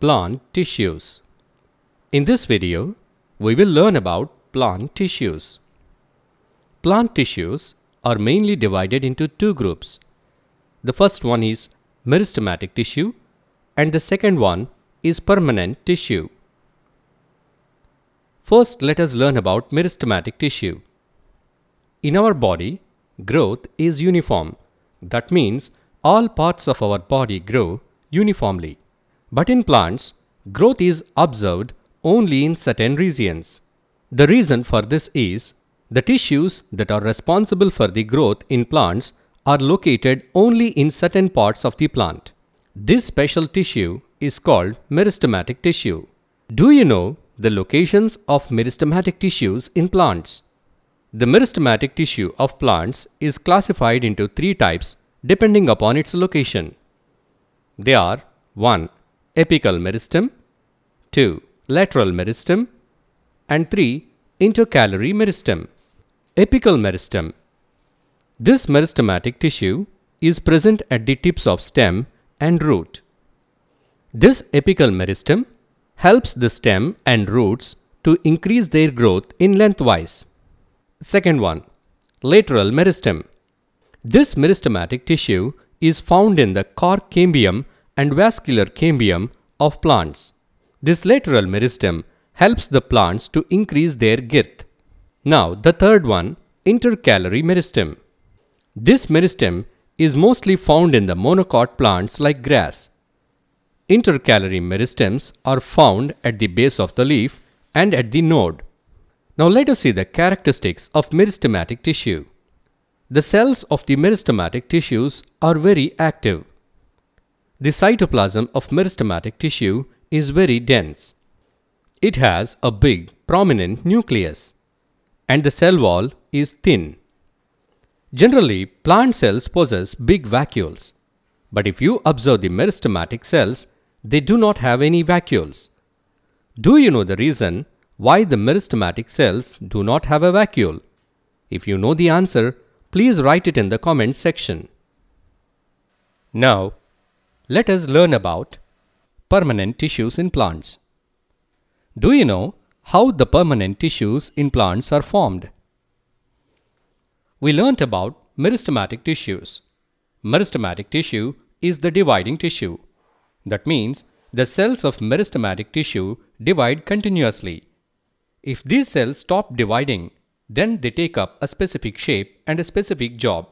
plant tissues. In this video, we will learn about plant tissues. Plant tissues are mainly divided into two groups. The first one is meristematic tissue and the second one is permanent tissue. First, let us learn about meristematic tissue. In our body, growth is uniform. That means all parts of our body grow uniformly. But in plants, growth is observed only in certain regions. The reason for this is the tissues that are responsible for the growth in plants are located only in certain parts of the plant. This special tissue is called meristematic tissue. Do you know the locations of meristematic tissues in plants? The meristematic tissue of plants is classified into three types depending upon its location. They are 1 apical meristem, 2. lateral meristem, and 3. intercalary meristem. Apical meristem. This meristematic tissue is present at the tips of stem and root. This apical meristem helps the stem and roots to increase their growth in lengthwise. Second one, lateral meristem. This meristematic tissue is found in the cambium and vascular cambium of plants. This lateral meristem helps the plants to increase their girth. Now the third one, intercalary meristem. This meristem is mostly found in the monocot plants like grass. Intercalary meristems are found at the base of the leaf and at the node. Now let us see the characteristics of meristematic tissue. The cells of the meristematic tissues are very active. The cytoplasm of meristematic tissue is very dense. It has a big prominent nucleus and the cell wall is thin. Generally, plant cells possess big vacuoles. But if you observe the meristematic cells, they do not have any vacuoles. Do you know the reason why the meristematic cells do not have a vacuole? If you know the answer, please write it in the comment section. Now, let us learn about permanent tissues in plants. Do you know how the permanent tissues in plants are formed? We learnt about meristematic tissues. Meristematic tissue is the dividing tissue. That means the cells of meristematic tissue divide continuously. If these cells stop dividing, then they take up a specific shape and a specific job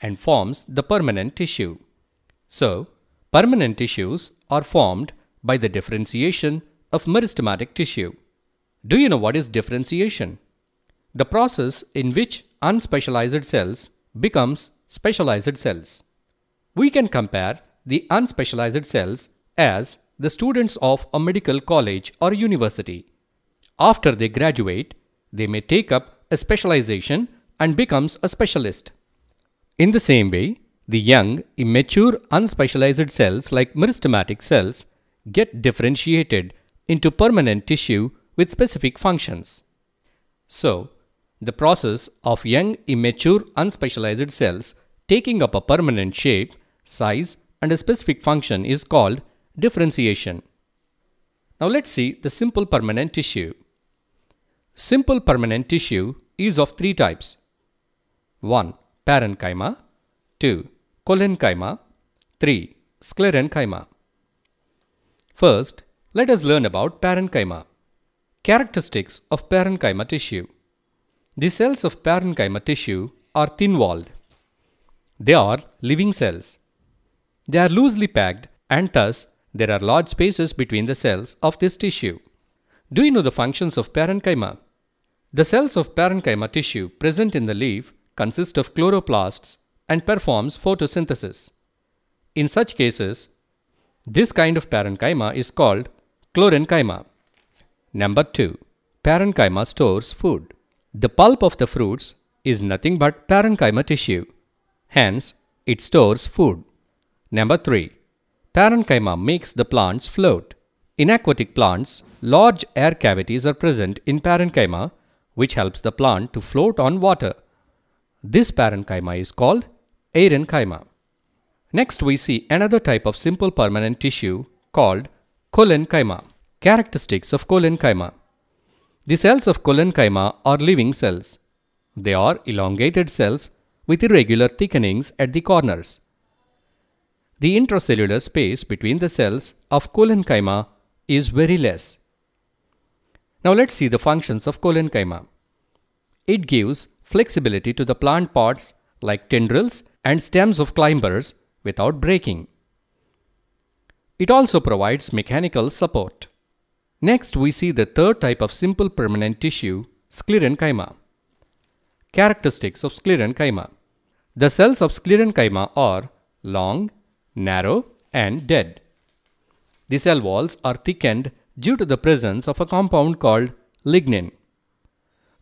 and forms the permanent tissue. So, Permanent tissues are formed by the differentiation of meristematic tissue. Do you know what is differentiation? The process in which unspecialized cells becomes specialized cells. We can compare the unspecialized cells as the students of a medical college or university. After they graduate, they may take up a specialization and becomes a specialist. In the same way, the young, immature, unspecialized cells like meristematic cells get differentiated into permanent tissue with specific functions. So, the process of young, immature, unspecialized cells taking up a permanent shape, size, and a specific function is called differentiation. Now let's see the simple permanent tissue. Simple permanent tissue is of three types. 1. Parenchyma 2 cholenchyma, 3. Sclerenchyma. First, let us learn about parenchyma. Characteristics of parenchyma tissue. The cells of parenchyma tissue are thin-walled. They are living cells. They are loosely packed and thus there are large spaces between the cells of this tissue. Do you know the functions of parenchyma? The cells of parenchyma tissue present in the leaf consist of chloroplasts and performs photosynthesis. In such cases, this kind of parenchyma is called chlorenchyma. Number 2. Parenchyma stores food. The pulp of the fruits is nothing but parenchyma tissue. Hence, it stores food. Number 3. Parenchyma makes the plants float. In aquatic plants, large air cavities are present in parenchyma which helps the plant to float on water. This parenchyma is called Aran Next we see another type of simple permanent tissue called cholenchyma. Characteristics of cholenchyma. The cells of cholenchyma are living cells. They are elongated cells with irregular thickenings at the corners. The intracellular space between the cells of cholenchyma is very less. Now let's see the functions of cholenchyma. It gives flexibility to the plant parts like tendrils and stems of climbers without breaking. It also provides mechanical support. Next, we see the third type of simple permanent tissue, sclerenchyma. Characteristics of sclerenchyma. The cells of sclerenchyma are long, narrow, and dead. The cell walls are thickened due to the presence of a compound called lignin.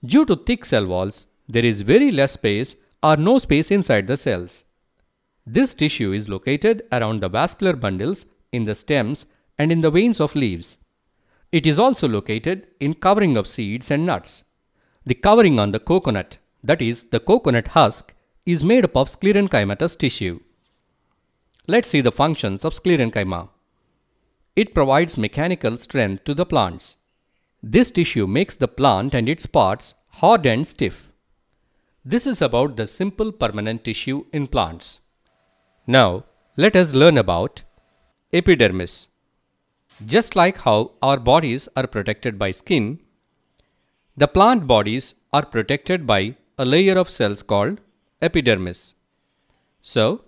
Due to thick cell walls, there is very less space are no space inside the cells. This tissue is located around the vascular bundles in the stems and in the veins of leaves. It is also located in covering of seeds and nuts. The covering on the coconut, that is the coconut husk, is made up of sclerenchymatous tissue. Let's see the functions of sclerenchyma. It provides mechanical strength to the plants. This tissue makes the plant and its parts hard and stiff. This is about the simple permanent tissue in plants. Now, let us learn about epidermis. Just like how our bodies are protected by skin, the plant bodies are protected by a layer of cells called epidermis. So,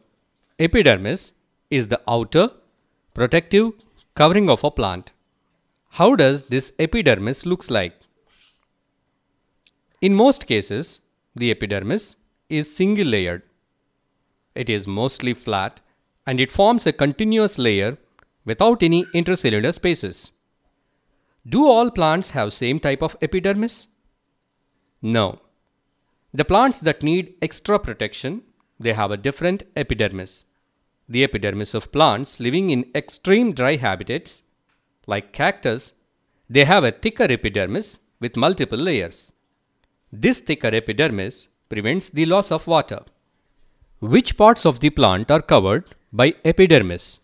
epidermis is the outer protective covering of a plant. How does this epidermis looks like? In most cases, the epidermis is single layered. It is mostly flat and it forms a continuous layer without any intercellular spaces. Do all plants have same type of epidermis? No. The plants that need extra protection, they have a different epidermis. The epidermis of plants living in extreme dry habitats, like cactus, they have a thicker epidermis with multiple layers. This thicker epidermis prevents the loss of water. Which parts of the plant are covered by epidermis?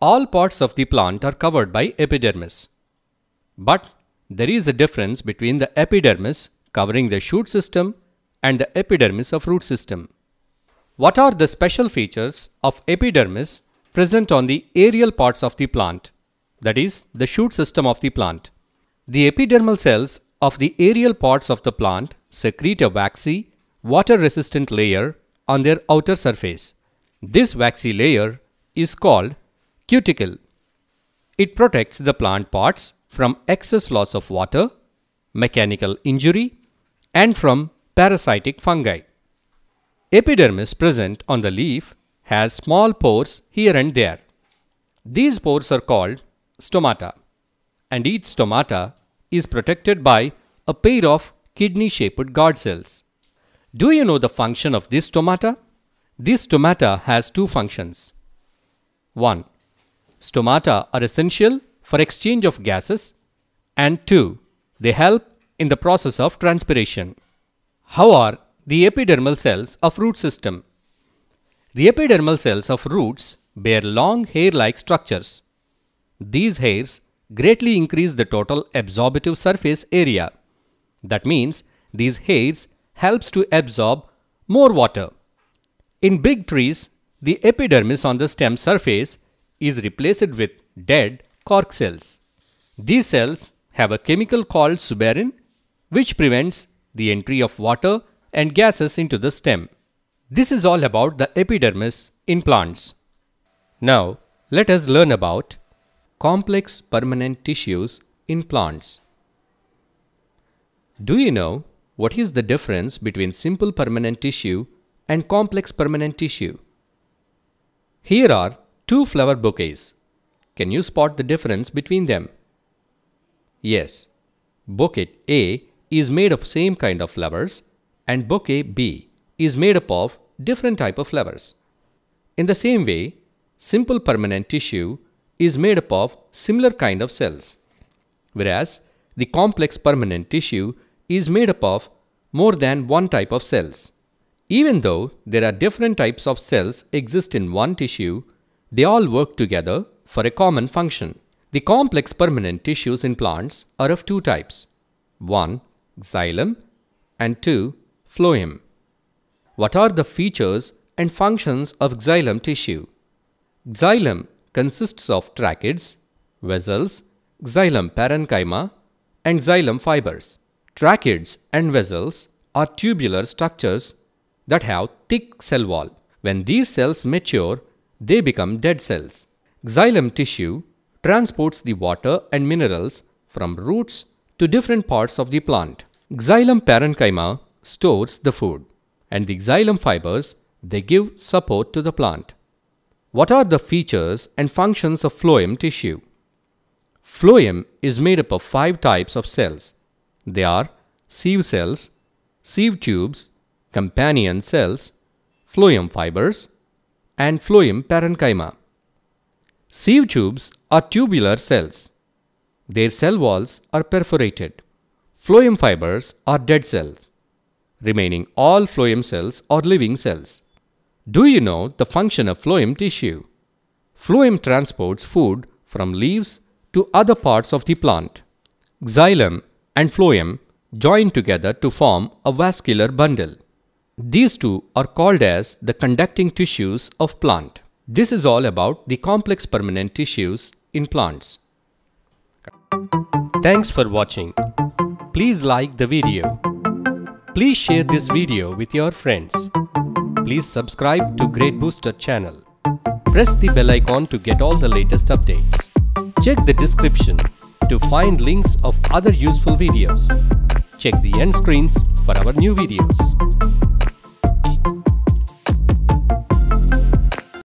All parts of the plant are covered by epidermis. But there is a difference between the epidermis covering the shoot system and the epidermis of root system. What are the special features of epidermis present on the aerial parts of the plant, that is, the shoot system of the plant? The epidermal cells of the aerial parts of the plant secrete a waxy, water-resistant layer on their outer surface. This waxy layer is called cuticle. It protects the plant parts from excess loss of water, mechanical injury, and from parasitic fungi. Epidermis present on the leaf has small pores here and there. These pores are called stomata, and each stomata is protected by a pair of kidney-shaped guard cells. Do you know the function of this stomata? This stomata has two functions. 1. Stomata are essential for exchange of gases and 2. They help in the process of transpiration. How are the epidermal cells of root system? The epidermal cells of roots bear long hair-like structures. These hairs greatly increase the total absorptive surface area. That means these hairs helps to absorb more water. In big trees, the epidermis on the stem surface is replaced with dead cork cells. These cells have a chemical called suberin which prevents the entry of water and gases into the stem. This is all about the epidermis in plants. Now, let us learn about complex permanent tissues in plants. Do you know what is the difference between simple permanent tissue and complex permanent tissue? Here are two flower bouquets. Can you spot the difference between them? Yes, bouquet A is made of same kind of flowers and bouquet B is made up of different type of flowers. In the same way, simple permanent tissue is made up of similar kind of cells, whereas the complex permanent tissue is made up of more than one type of cells. Even though there are different types of cells exist in one tissue, they all work together for a common function. The complex permanent tissues in plants are of two types, one xylem and two phloem. What are the features and functions of xylem tissue? Xylem consists of tracheids, vessels, xylem parenchyma, and xylem fibers. Tracheids and vessels are tubular structures that have thick cell wall. When these cells mature, they become dead cells. Xylem tissue transports the water and minerals from roots to different parts of the plant. Xylem parenchyma stores the food and the xylem fibers, they give support to the plant. What are the features and functions of phloem tissue? Phloem is made up of five types of cells. They are sieve cells, sieve tubes, companion cells, phloem fibers, and phloem parenchyma. Sieve tubes are tubular cells. Their cell walls are perforated. Phloem fibers are dead cells. Remaining all phloem cells are living cells. Do you know the function of phloem tissue? Phloem transports food from leaves to other parts of the plant. Xylem and phloem join together to form a vascular bundle. These two are called as the conducting tissues of plant. This is all about the complex permanent tissues in plants. Thanks for watching. Please like the video. Please share this video with your friends. Please subscribe to Great Booster channel. Press the bell icon to get all the latest updates. Check the description to find links of other useful videos. Check the end screens for our new videos.